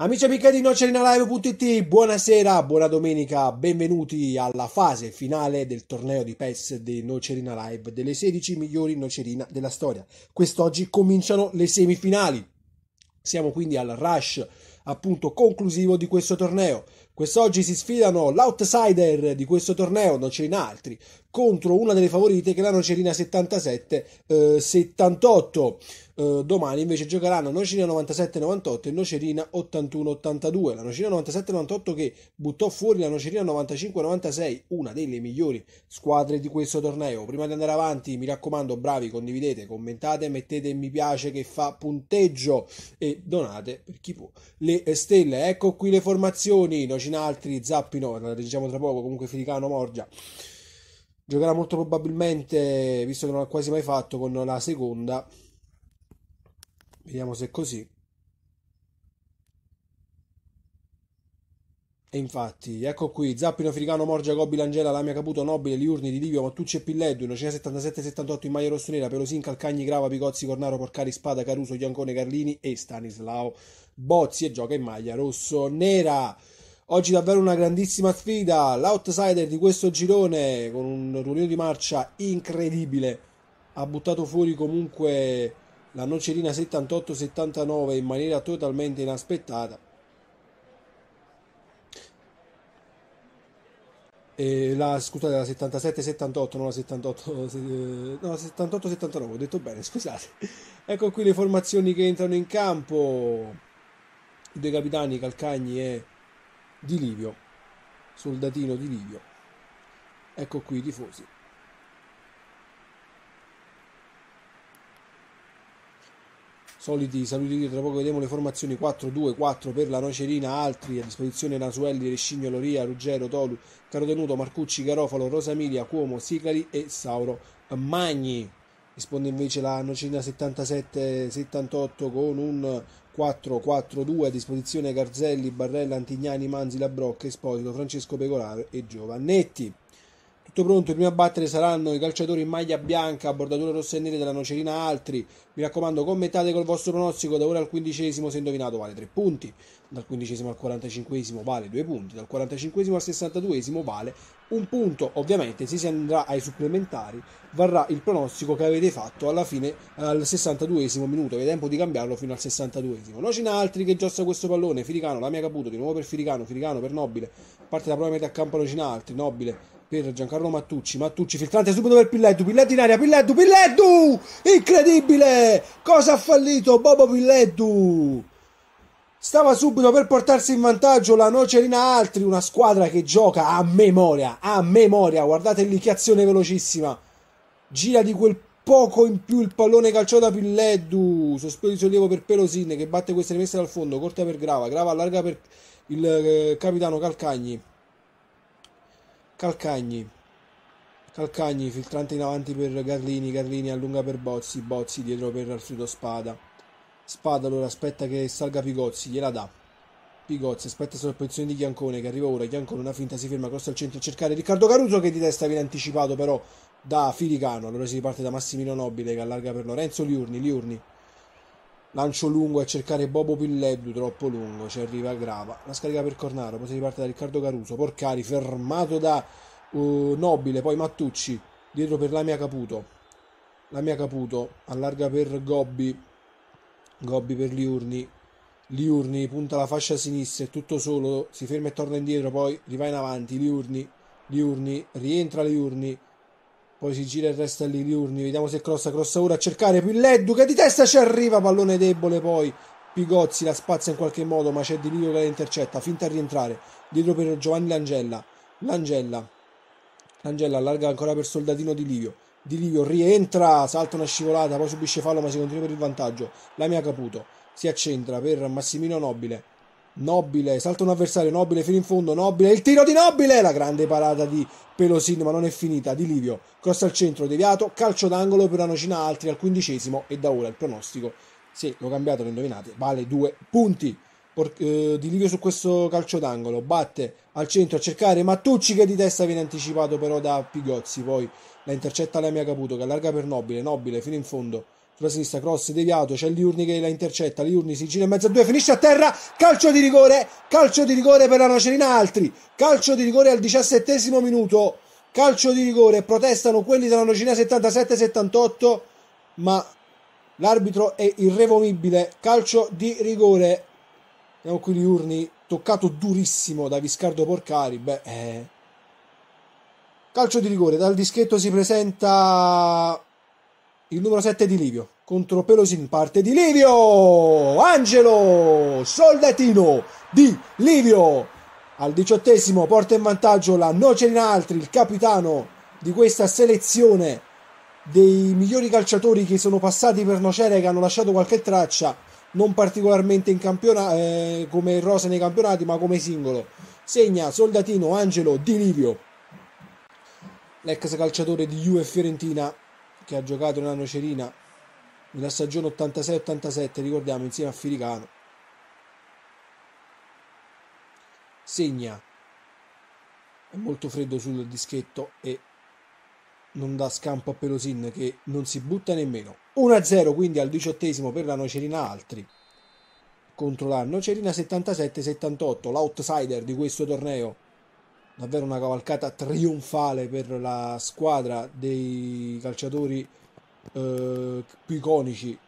Amici e amiche di noccerinalive.it, buonasera, buona domenica, benvenuti alla fase finale del torneo di PES di Nocerina Live, delle 16 migliori Nocerina della storia. Quest'oggi cominciano le semifinali. Siamo quindi al rush appunto conclusivo di questo torneo. Quest'oggi si sfidano l'outsider di questo torneo, Nocerina altri, contro una delle favorite che è la Nocerina 77-78. Eh, eh, domani invece giocheranno Nocina 97-98 e Nocerina 81-82. La Nocina 97-98 che buttò fuori la Nocerina 95-96, una delle migliori squadre di questo torneo. Prima di andare avanti, mi raccomando, bravi, condividete, commentate, mettete mi piace che fa punteggio e donate per chi può le stelle. Ecco qui le formazioni, Nocina altri, Zappino, la leggiamo tra poco, comunque Filicano Morgia giocherà molto probabilmente, visto che non ha quasi mai fatto, con la seconda Vediamo se è così. E infatti, ecco qui, Zappino, Firigano, Morgia, Gobbi, Langella, Lamia, Caputo, Nobile, Liurni, Di Livio, Mattucci e Pilleddu, Nocea 77-78 in maglia rossonera, Pelosin, Calcagni, Grava, Picozzi, Cornaro, Porcari, Spada, Caruso, Giancone, Carlini e Stanislao Bozzi e gioca in maglia rosso-nera. Oggi davvero una grandissima sfida, l'outsider di questo girone con un ruolino di marcia incredibile. Ha buttato fuori comunque la nocerina 78-79 in maniera totalmente inaspettata E la, scusate, la 77-78, non la 78, se, eh, no, 78-79, ho detto bene, scusate. Ecco qui le formazioni che entrano in campo, i due capitani Calcagni e Di Livio, soldatino Di Livio. Ecco qui i tifosi. soliti saluti io tra poco vedremo le formazioni 4-2-4 per la Nocerina Altri a disposizione Nasuelli, Rescigno, Loria, Ruggero, Tolu, Carotenuto, Marcucci, Garofalo, Rosamilia, Cuomo, Sicari e Sauro Magni risponde invece la Nocerina 77-78 con un 4-4-2 a disposizione Garzelli, Barrella, Antignani, Manzi, Labrocca, Esposito, Francesco Pecoraro e Giovannetti tutto pronto, i primi a battere saranno i calciatori in maglia bianca, bordatura rossa e nere della Nocerina Altri. Mi raccomando, commentate col vostro pronostico da ora al quindicesimo, se indovinato vale 3 punti, dal quindicesimo al quarantacinquesimo vale 2 punti, dal quarantacinquesimo al sessantaduesimo vale 1 punto. Ovviamente se si andrà ai supplementari varrà il pronostico che avete fatto alla fine al sessantaduesimo minuto, che è tempo di cambiarlo fino al sessantaduesimo. Nocina Altri che giossa questo pallone, Firicano, la mia Caputo, di nuovo per Firicano, Firicano per Nobile, parte da prova metà campo Nocerina Altri, Nobile per Giancarlo Mattucci. Mattucci filtrante subito per Pilleddu. Pilleddu in aria. Pilleddu. Pillettu. Incredibile. Cosa ha fallito Bobo Pilleddu. Stava subito per portarsi in vantaggio la Nocerina Altri, una squadra che gioca a memoria, a memoria, guardate lì che azione velocissima. Gira di quel poco in più il pallone calciato da Pilleddu, sospeso di sollievo per Pelosin che batte questa rimessa dal fondo, corta per Grava, Grava allarga per il eh, capitano Calcagni. Calcagni. Calcagni, filtrante in avanti per Garlini, Garlini allunga per Bozzi, Bozzi dietro per Alfredo Spada. Spada allora aspetta che salga Pigozzi, gliela dà. Pigozzi aspetta sulla posizione di Chiancone che arriva ora, Chiancone una finta si ferma, costa al centro a cercare Riccardo Caruso che di testa viene anticipato però da Filicano, allora si riparte da Massimino Nobile che allarga per Lorenzo Liurni, Liurni Lancio lungo a cercare Bobo Pilleddu, troppo lungo, ci arriva Grava. La scarica per Cornaro, poi si riparte da Riccardo Caruso, Porcari, fermato da uh, Nobile, poi Mattucci, dietro per Lamia Caputo. Lamia Caputo, allarga per Gobbi, Gobbi per Liurni. Liurni punta la fascia sinistra, è tutto solo, si ferma e torna indietro, poi riva in avanti, Liurni, Liurni, rientra Liurni, poi si gira il resto diurni. Vediamo se crossa, crossa ora a cercare più l'Edduca di testa. Ci arriva, pallone debole poi. Pigozzi la spazza in qualche modo, ma c'è Di Livio che la intercetta. Finta a rientrare. Dietro per Giovanni Langella. Langella. Langella allarga ancora per soldatino Di Livio. Di Livio rientra, salta una scivolata, poi subisce fallo ma si continua per il vantaggio. La mia Caputo si accentra per Massimino Nobile. Nobile, salta un avversario, Nobile fino in fondo, Nobile, il tiro di Nobile, la grande parata di Pelosin, ma non è finita, di Livio, cross al centro, deviato, calcio d'angolo per la nocina altri al quindicesimo e da ora il pronostico, se lo cambiate lo indovinate, vale due punti. Por, eh, di Livio su questo calcio d'angolo, batte al centro a cercare Mattucci che di testa viene anticipato però da Pigozzi, poi la intercetta Lemia Caputo che allarga per Nobile, Nobile fino in fondo sulla sinistra, cross deviato, c'è Liurni che la intercetta, Liurni si gira in mezzo a due, finisce a terra, calcio di rigore, calcio di rigore per la Nocerina Altri, calcio di rigore al diciassettesimo minuto, calcio di rigore, protestano quelli della Nocerina 77-78, ma l'arbitro è irrevomibile, calcio di rigore, vediamo qui Liurni, toccato durissimo da Viscardo Porcari, beh... Eh. Calcio di rigore, dal dischetto si presenta il numero 7 di Livio. Contro Pelosin parte di Livio! Angelo! Soldatino di Livio! Al diciottesimo porta in vantaggio la Nocerina Altri, il capitano di questa selezione dei migliori calciatori che sono passati per Nocera e che hanno lasciato qualche traccia, non particolarmente in campionato, eh, come rosa nei campionati, ma come singolo. Segna Soldatino Angelo Di Livio, l'ex calciatore di Juve Fiorentina che ha giocato nella Nocerina nella stagione 86-87, ricordiamo, insieme a Firicano. Segna, è molto freddo sul dischetto e non dà scampo a Pelosin che non si butta nemmeno. 1-0 quindi al diciottesimo per la Nocerina Altri contro la Nocerina 77-78, l'outsider di questo torneo davvero una cavalcata trionfale per la squadra dei calciatori eh, più iconici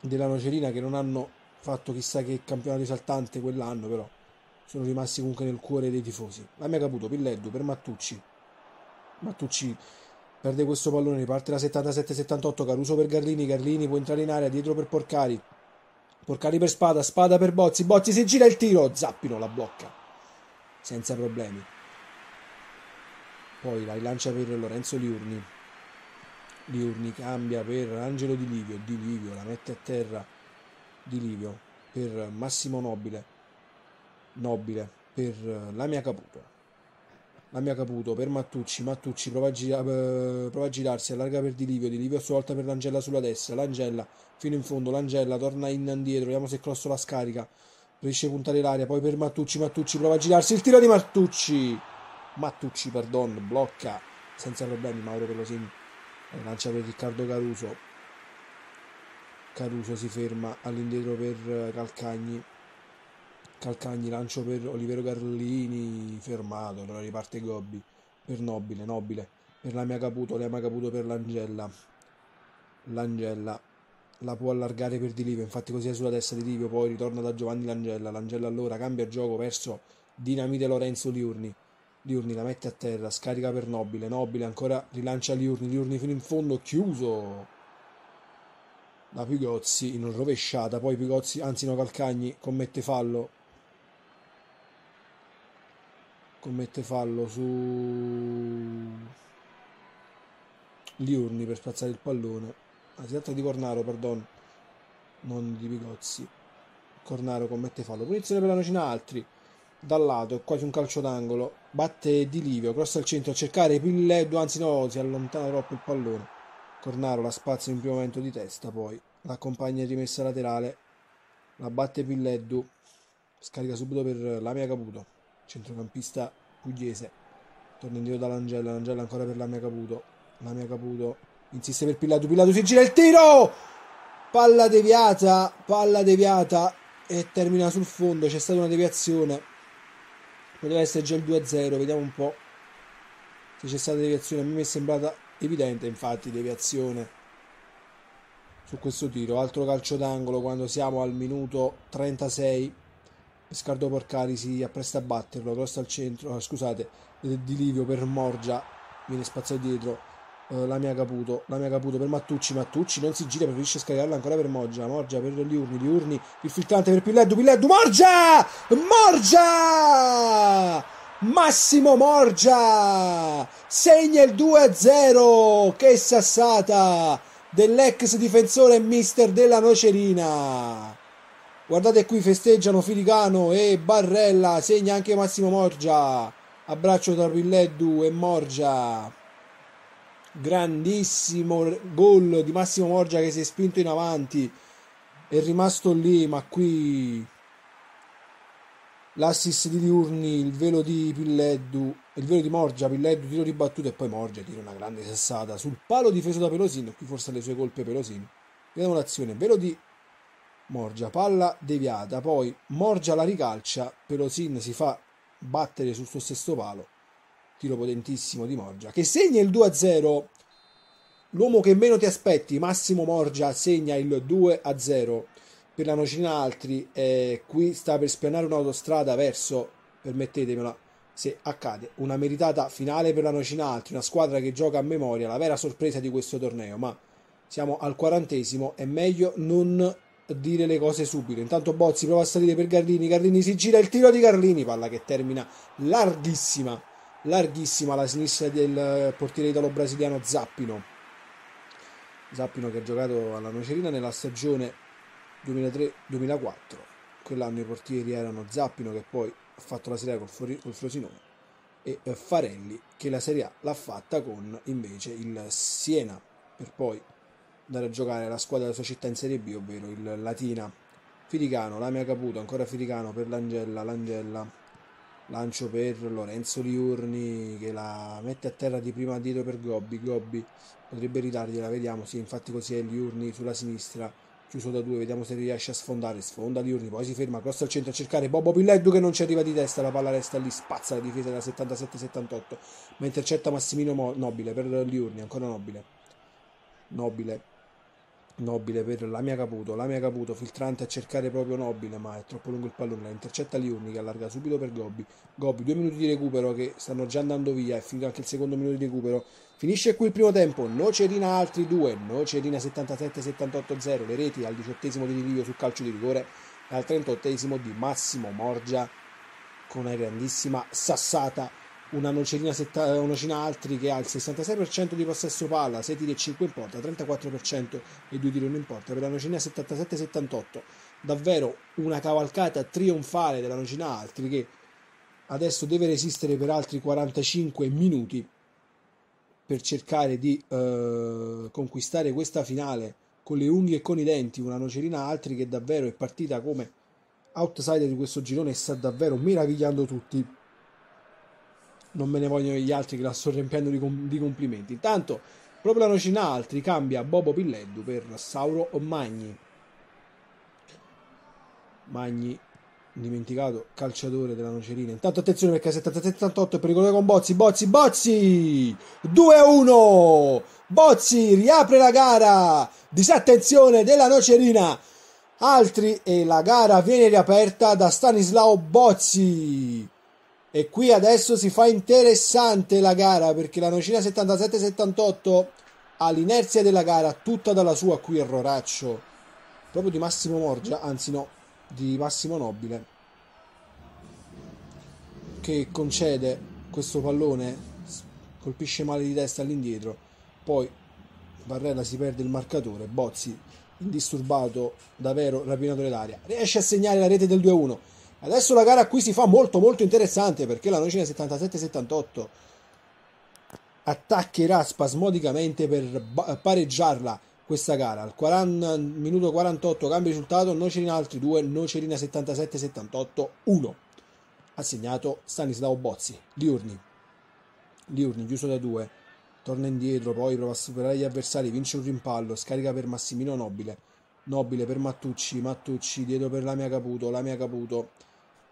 della Nocerina che non hanno fatto chissà che campionato esaltante quell'anno però sono rimasti comunque nel cuore dei tifosi l'abbiamo caputo Pilleddu per Mattucci Mattucci perde questo pallone riparte la 77-78 Caruso per Garlini Garlini può entrare in area dietro per Porcari Porcari per Spada Spada per Bozzi Bozzi si gira il tiro Zappino la blocca senza problemi. Poi la rilancia per Lorenzo Liurni. Liurni cambia per Angelo Di Livio, Di Livio la mette a terra Di Livio per Massimo Nobile, Nobile per Lamia Caputo. Lamia Caputo per Mattucci, Mattucci prova a, gira, eh, prova a girarsi, allarga per Di Livio, Di Livio a sua volta per Langella sulla destra, Langella fino in fondo, Langella torna in indietro, vediamo se Crosso la scarica, riesce a puntare l'aria, poi per Mattucci, Mattucci prova a girarsi, il tiro di Mattucci, Mattucci, perdon, blocca senza problemi Mauro Pelosin, lancia per Riccardo Caruso, Caruso si ferma all'indietro per Calcagni, Calcagni lancio per Olivero Carlini, fermato, allora riparte Gobbi, per Nobile, Nobile, per la mia Caputo, Lema Caputo per l'Angella, l'Angella la può allargare per Di Livio, infatti così è sulla testa di Livio, poi ritorna da Giovanni Langella, Langella allora cambia gioco verso Dinamite Lorenzo Liurni, Liurni la mette a terra, scarica per Nobile, Nobile ancora rilancia Liurni, Liurni fino in fondo, chiuso da Pigozzi in rovesciata, poi Pigozzi, anzi no Calcagni, commette fallo, commette fallo su Liurni per spazzare il pallone Ah, si tratta di Cornaro, perdon. Non di Picozzi. Cornaro commette fallo. Punizione per la Nocina Altri. Dal lato, è quasi un calcio d'angolo. Batte Di Livio, cross al centro a cercare Pilledo, anzi no, si allontana troppo il pallone. Cornaro la spazia in primo momento di testa, poi l'accompagna in rimessa laterale. La batte Pilleddu, scarica subito per Lamia Caputo, centrocampista pugliese. Torna indietro dall'Angella, Angella ancora per Lamia Caputo. Lamia Caputo Insiste per Pilato, Pilato si gira il tiro! Palla deviata, palla deviata e termina sul fondo, c'è stata una deviazione. Poteva essere già il 2-0, vediamo un po' se c'è stata deviazione. A me mi è sembrata evidente, infatti, deviazione su questo tiro. Altro calcio d'angolo quando siamo al minuto 36. Pescardo Porcari si appresta a batterlo, cross al centro, ah, scusate, di Livio per Morgia, viene spazzato dietro eh, la mia Caputo, la mia Caputo per Mattucci, Mattucci non si gira, preferisce scaricarla ancora per Morgia, Morgia per Liurni, Liurni, il filtrante per Pilleddu, Pilleddu, Morgia! Morgia! Massimo Morgia! Segna il 2-0, che sassata dell'ex difensore mister della Nocerina. Guardate qui festeggiano Filicano e Barrella, segna anche Massimo Morgia. Abbraccio tra Pilleddu e Morgia grandissimo gol di Massimo Morgia che si è spinto in avanti è rimasto lì ma qui l'assist di Diurni il velo di Pilleddu il velo di Morgia, Pilleddu tiro ribattuto e poi Morgia tira una grande sassata sul palo difeso da Pelosin qui forse le sue colpe Pelosin vediamo l'azione velo di Morgia palla deviata poi Morgia la ricalcia Pelosin si fa battere sul suo stesso palo tiro potentissimo di Morgia, che segna il 2-0. L'uomo che meno ti aspetti, Massimo Morgia, segna il 2-0 per la Nocina Altri e eh, qui sta per spianare un'autostrada verso, permettetemela, se accade, una meritata finale per la Nocina Altri, una squadra che gioca a memoria, la vera sorpresa di questo torneo, ma siamo al quarantesimo, è meglio non dire le cose subito. Intanto Bozzi prova a salire per Gardini, Gardini si gira il tiro di Carlini palla che termina larghissima larghissima la sinistra del portiere italo-brasiliano Zappino. Zappino che ha giocato alla Nocerina nella stagione 2003-2004. Quell'anno i portieri erano Zappino che poi ha fatto la Serie A col, col Frosinone e eh, Farelli che la Serie A l'ha fatta con invece il Siena per poi andare a giocare la squadra della sua città in Serie B, ovvero il Latina. Firicano, Lamia Caputo, ancora Firicano per l'Angella, l'Angella lancio per Lorenzo Liurni che la mette a terra di prima dietro per Gobbi Gobbi potrebbe ridargliela vediamo sì infatti così è Liurni sulla sinistra chiuso da due vediamo se riesce a sfondare sfonda Liurni poi si ferma cross al centro a cercare Bobo Pilleddu che non ci arriva di testa la palla resta lì spazza la difesa da 77-78 ma intercetta Massimino Nobile per Liurni ancora Nobile Nobile Nobile per la mia Caputo, la mia Caputo, filtrante a cercare proprio Nobile, ma è troppo lungo il pallone, la intercetta Liurni che allarga subito per Gobbi. Gobbi, due minuti di recupero che stanno già andando via, è finito anche il secondo minuto di recupero. Finisce qui il primo tempo, Nocerina altri due, Nocerina 77-78-0, le reti al diciottesimo di Livio sul calcio di rigore e al trentottesimo di Massimo Morgia con una grandissima sassata una nocerina, setta, eh, una nocerina Altri che ha il 66% di possesso palla, 6 tiri e 5 in porta, 34% e 2 tiri e 1 in porta per la nocerina 77-78. Davvero una cavalcata trionfale della nocerina Altri che adesso deve resistere per altri 45 minuti per cercare di eh, conquistare questa finale con le unghie e con i denti, una Nocerina Altri che davvero è partita come outsider di questo girone e sta davvero meravigliando tutti non me ne vogliono gli altri che la sto riempiendo di, com- di complimenti. Intanto, proprio la Nocina Altri cambia Bobo Pilleddu per Sauro Magni. Magni, dimenticato, calciatore della Nocerina. Intanto attenzione perché 77-78 è pericoloso con Bozzi, Bozzi, Bozzi! 2-1! Bozzi riapre la gara! Disattenzione della Nocerina! Altri e la gara viene riaperta da Stanislao Bozzi e qui adesso si fa interessante la gara perché la Nocina 77-78 ha l'inerzia della gara tutta dalla sua qui erroraccio proprio di Massimo Morgia, anzi no, di Massimo Nobile che concede questo pallone, colpisce male di testa all'indietro, poi Barrella si perde il marcatore, Bozzi indisturbato, davvero rapinatore d'aria, riesce a segnare la rete del 2-1. Adesso la gara qui si fa molto molto interessante perché la Nocina 77-78 attaccherà spasmodicamente per pareggiarla questa gara. Al 40, minuto 48 cambia risultato, Nocerina altri due, Nocerina 77-78, 1. Ha segnato Stanislao Bozzi, Liurni. Liurni chiuso da due, torna indietro, poi prova a superare gli avversari, vince un rimpallo, scarica per Massimino Nobile. Nobile per Mattucci, Mattucci dietro per Lamia Caputo, Lamia Caputo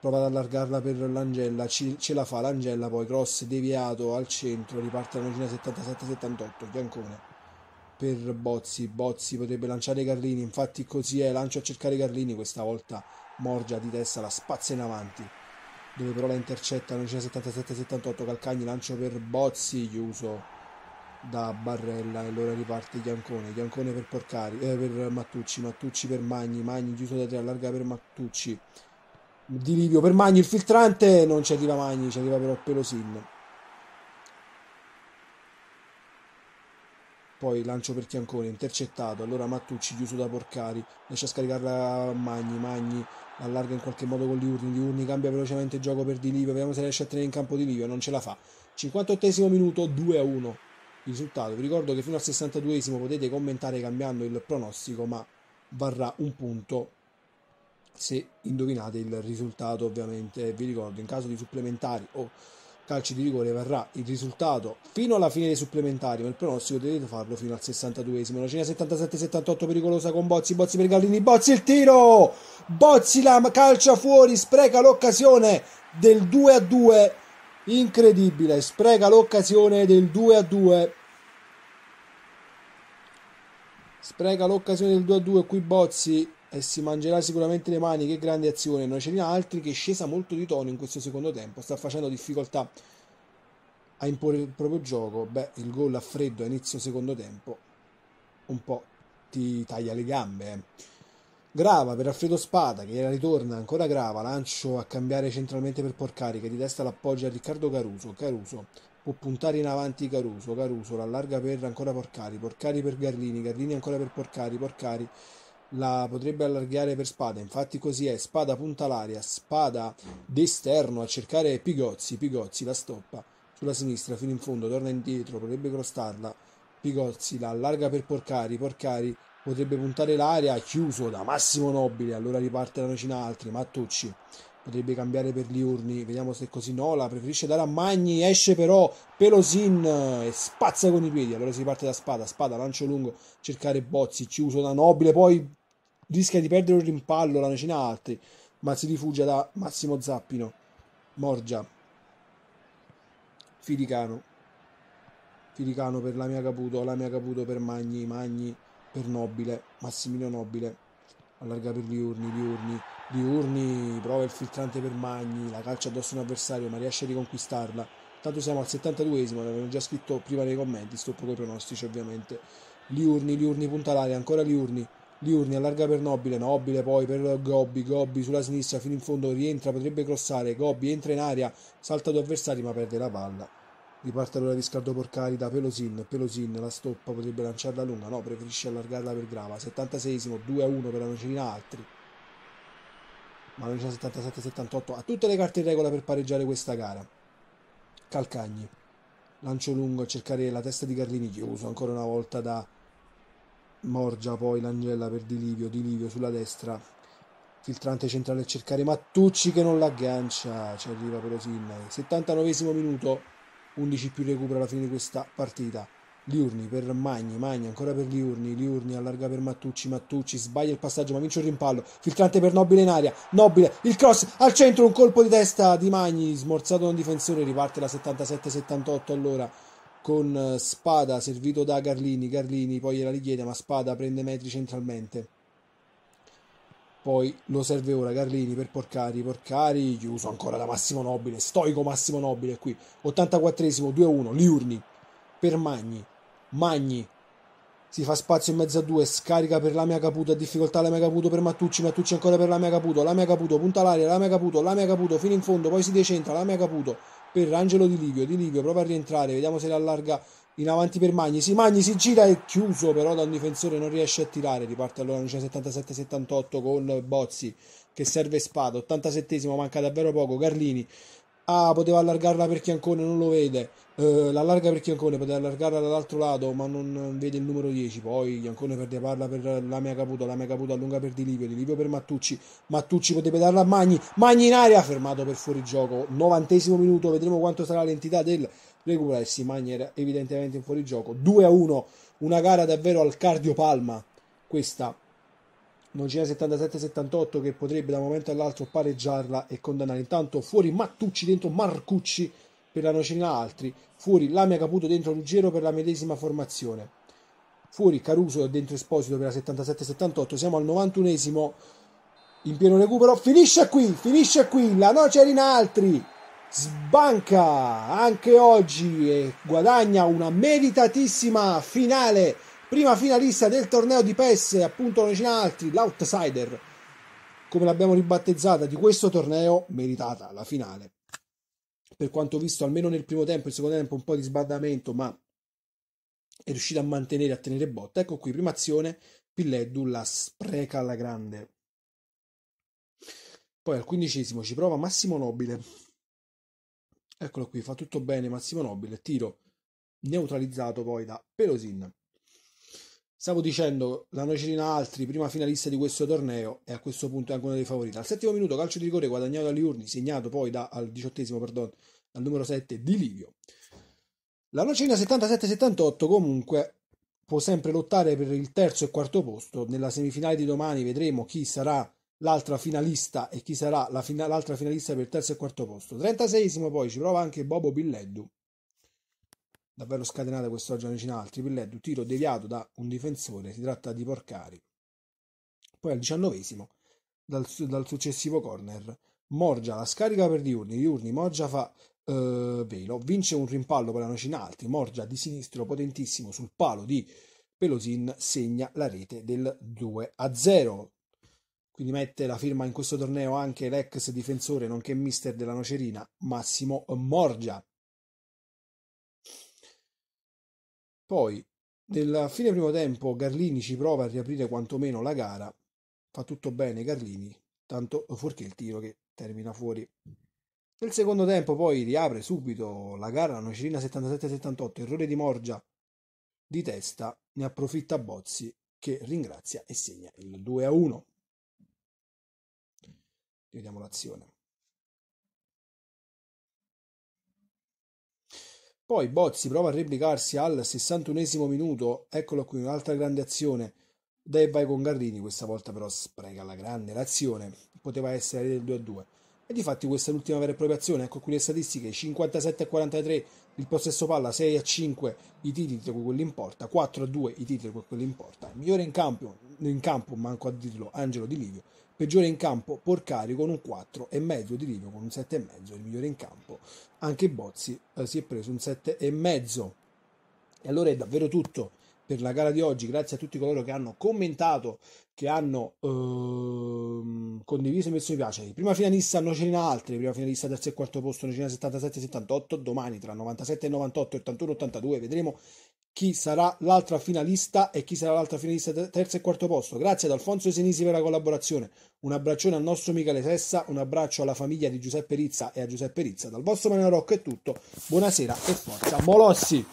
prova ad allargarla per l'Angella, ci, ce la fa l'Angella, poi cross deviato al centro, riparte la regina 77-78, Giancone per Bozzi, Bozzi potrebbe lanciare Carlini, infatti così è, lancio a cercare Carlini, questa volta Morgia di testa la spazza in avanti, dove però la intercetta la regina 77-78, Calcagni lancio per Bozzi, chiuso da Barrella e allora riparte Giancone, Giancone per Porcari, eh, per Mattucci, Mattucci per Magni, Magni chiuso da tre, allarga per Mattucci, di Livio per Magni il filtrante non ci arriva Magni ci arriva però Pelosin poi lancio per Chiancone intercettato allora Mattucci chiuso da Porcari riesce a scaricarla Magni Magni allarga in qualche modo con Liurni Liurni cambia velocemente il gioco per Di Livio vediamo se riesce a tenere in campo Di Livio non ce la fa 58 minuto 2 a 1 il risultato vi ricordo che fino al 62 potete commentare cambiando il pronostico ma varrà un punto se indovinate il risultato ovviamente vi ricordo in caso di supplementari o calci di rigore varrà il risultato fino alla fine dei supplementari ma il pronostico dovete farlo fino al 62esimo la cena 77-78 pericolosa con Bozzi Bozzi per Gallini Bozzi il tiro Bozzi la calcia fuori spreca l'occasione del 2 a 2 incredibile spreca l'occasione del 2 a 2 spreca l'occasione del 2 a 2 qui Bozzi e si mangerà sicuramente le mani. Che grande azione! Non c'è Nocerina Altri che è scesa molto di tono in questo secondo tempo, sta facendo difficoltà a imporre il proprio gioco. Beh, il gol a freddo a inizio secondo tempo un po' ti taglia le gambe. Eh. Grava per Alfredo Spada che la ritorna ancora grava, lancio a cambiare centralmente per Porcari che di testa l'appoggia a Riccardo Caruso. Caruso può puntare in avanti Caruso, Caruso l'allarga per ancora Porcari, Porcari per Garlini, Garlini ancora per Porcari, Porcari la potrebbe allargare per spada, infatti così è, spada punta all'aria, spada d'esterno a cercare Pigozzi, Pigozzi la stoppa sulla sinistra fino in fondo, torna indietro, potrebbe crostarla, Pigozzi la allarga per Porcari, Porcari potrebbe puntare l'aria, chiuso da Massimo Nobile, allora riparte la nocina altri, Mattucci potrebbe cambiare per Liurni, vediamo se è così no, la preferisce dare a Magni, esce però Pelosin e spazza con i piedi, allora si parte da Spada, Spada lancio lungo, cercare Bozzi, chiuso da Nobile, poi rischia di perdere un rimpallo la vicina altri, ma si rifugia da Massimo Zappino, Morgia, Filicano, Filicano per Lamia Caputo, Lamia Caputo per Magni, Magni per Nobile, Massimino Nobile, allarga per Diurni, Diurni, Diurni prova il filtrante per Magni, la calcia addosso a un avversario ma riesce a riconquistarla. Tanto siamo al 72esimo, l'avevano già scritto prima nei commenti, sto poco pronostici ovviamente. Liurni, Liurni punta l'aria, ancora Liurni, Liurni allarga per Nobile, Nobile poi per Gobbi, Gobbi sulla sinistra fino in fondo rientra, potrebbe crossare, Gobbi entra in aria, salta due avversari ma perde la palla. Riparte allora Riscaldo Porcari da Pelosin, Pelosin la stoppa, potrebbe lanciarla lunga, no, preferisce allargarla per Grava, 76esimo, 2-1 per la nocina Altri. Ma la 77-78 ha tutte le carte in regola per pareggiare questa gara. Calcagni, lancio lungo a cercare la testa di Carlini, chiuso ancora una volta da Morgia poi l'Angella per Di Livio, Di Livio sulla destra, filtrante centrale a cercare Mattucci che non l'aggancia, ci arriva però Sinnei. 79 minuto, 11 più recupera alla fine di questa partita. Liurni per Magni, Magni ancora per Liurni, Liurni allarga per Mattucci, Mattucci sbaglia il passaggio ma vince il rimpallo, filtrante per Nobile in aria, Nobile, il cross al centro, un colpo di testa di Magni, smorzato da un difensore, riparte la 77-78 all'ora con eh, Spada servito da Carlini, Carlini poi gliela richiede ma Spada prende metri centralmente. Poi lo serve ora Carlini per Porcari, Porcari chiuso ancora da Massimo Nobile, stoico Massimo Nobile qui, 84esimo 2-1, Liurni per Magni, Magni si fa spazio in mezzo a due, scarica per Lamia Caputo, a difficoltà Lamia Caputo per Mattucci, Mattucci ancora per Lamia Caputo, Lamia Caputo punta l'aria, Lamia Caputo, Lamia Caputo fino in fondo, poi si decentra, Lamia Caputo per Angelo Di Livio. Di Livio prova a rientrare, vediamo se la allarga in avanti per Magni. Magni si gira è chiuso però da un difensore non riesce a tirare. Riparte allora non c'è 77-78 con Bozzi che serve spada. 87 esimo manca davvero poco. Carlini ah poteva allargarla per Chiancone non lo vede eh, l'allarga per Chiancone poteva allargarla dall'altro lato ma non vede il numero 10 poi Chiancone perde palla per Lamia Caputo Lamia Caputo allunga per Di Livio Di Livio per Mattucci Mattucci potrebbe darla a Magni Magni in aria fermato per fuori gioco novantesimo minuto vedremo quanto sarà l'entità del recupero sì Magni era evidentemente in fuori gioco 2 a 1 una gara davvero al cardiopalma questa non ce n'è 77-78 che potrebbe da un momento all'altro pareggiarla e condannare. Intanto fuori Mattucci, dentro Marcucci per la Nocina Altri, fuori Lamia Caputo dentro Ruggero per la medesima formazione. Fuori Caruso dentro Esposito per la 77-78, siamo al 91esimo in pieno recupero, finisce qui, finisce qui, la Nocerina Altri sbanca anche oggi e guadagna una meritatissima finale prima finalista del torneo di PES, appunto non c'è altri, l'outsider, come l'abbiamo ribattezzata, di questo torneo meritata la finale. Per quanto visto, almeno nel primo tempo e nel secondo tempo un po' di sbandamento, ma è riuscita a mantenere, a tenere botta. Ecco qui, prima azione, Pilleddu la spreca alla grande. Poi al quindicesimo ci prova Massimo Nobile. Eccolo qui, fa tutto bene Massimo Nobile, tiro neutralizzato poi da Pelosin. Stavo dicendo, la Nocerina Altri, prima finalista di questo torneo, e a questo punto è anche una dei favoriti. Al settimo minuto, calcio di rigore guadagnato da urni, segnato poi da, al diciottesimo, perdon, al numero 7 di Livio. La Nocerina 77-78 comunque può sempre lottare per il terzo e quarto posto. Nella semifinale di domani vedremo chi sarà l'altra finalista e chi sarà la fina- l'altra finalista per il terzo e quarto posto. 36 poi ci prova anche Bobo Billeddu Davvero scatenata quest'oggi una decina altri, Pelledu, tiro deviato da un difensore, si tratta di Porcari. Poi al diciannovesimo, dal, dal successivo corner, Morgia la scarica per Diurni, Diurni Morgia fa eh, velo, vince un rimpallo per la Nocina Alti Morgia di sinistro potentissimo sul palo di Pelosin segna la rete del 2 a 0 quindi mette la firma in questo torneo anche l'ex difensore nonché mister della Nocerina Massimo Morgia. Poi, nella fine primo tempo, Garlini ci prova a riaprire quantomeno la gara. Fa tutto bene Garlini, tanto fuorché il tiro che termina fuori. Nel secondo tempo poi riapre subito la gara la Nocerina 77-78, errore di Morgia di testa, ne approfitta Bozzi che ringrazia e segna il 2-1. Vediamo l'azione. Poi Bozzi prova a replicarsi al 61 minuto, eccolo qui un'altra grande azione. Dai vai con Garrini, questa volta però spreca la grande l'azione, poteva essere del 2 a 2. E di fatti questa è l'ultima vera e propria azione, ecco qui le statistiche, 57 a 43 il possesso palla, 6 a 5 i titoli con quelli in porta, 4 a 2 i titoli con quelli in porta. Migliore in campo, in campo manco a dirlo, Angelo Di Livio, Peggiore in campo Porcari con un 4,5, Di Livio con un 7,5, il migliore in campo. Anche Bozzi eh, si è preso un 7,5. E allora è davvero tutto per la gara di oggi. Grazie a tutti coloro che hanno commentato, che hanno ehm, condiviso e messo mi piace. Prima finalista Nocina altri, prima finalista terzo e quarto posto Nocina 77-78, domani tra 97 e 98 81-82 vedremo chi sarà l'altra finalista e chi sarà l'altra finalista terzo e quarto posto. Grazie ad Alfonso Senisi per la collaborazione. Un abbraccione al nostro Michele Sessa, un abbraccio alla famiglia di Giuseppe Rizza e a Giuseppe Rizza. Dal vostro Manero Rock è tutto. Buonasera e forza Molossi!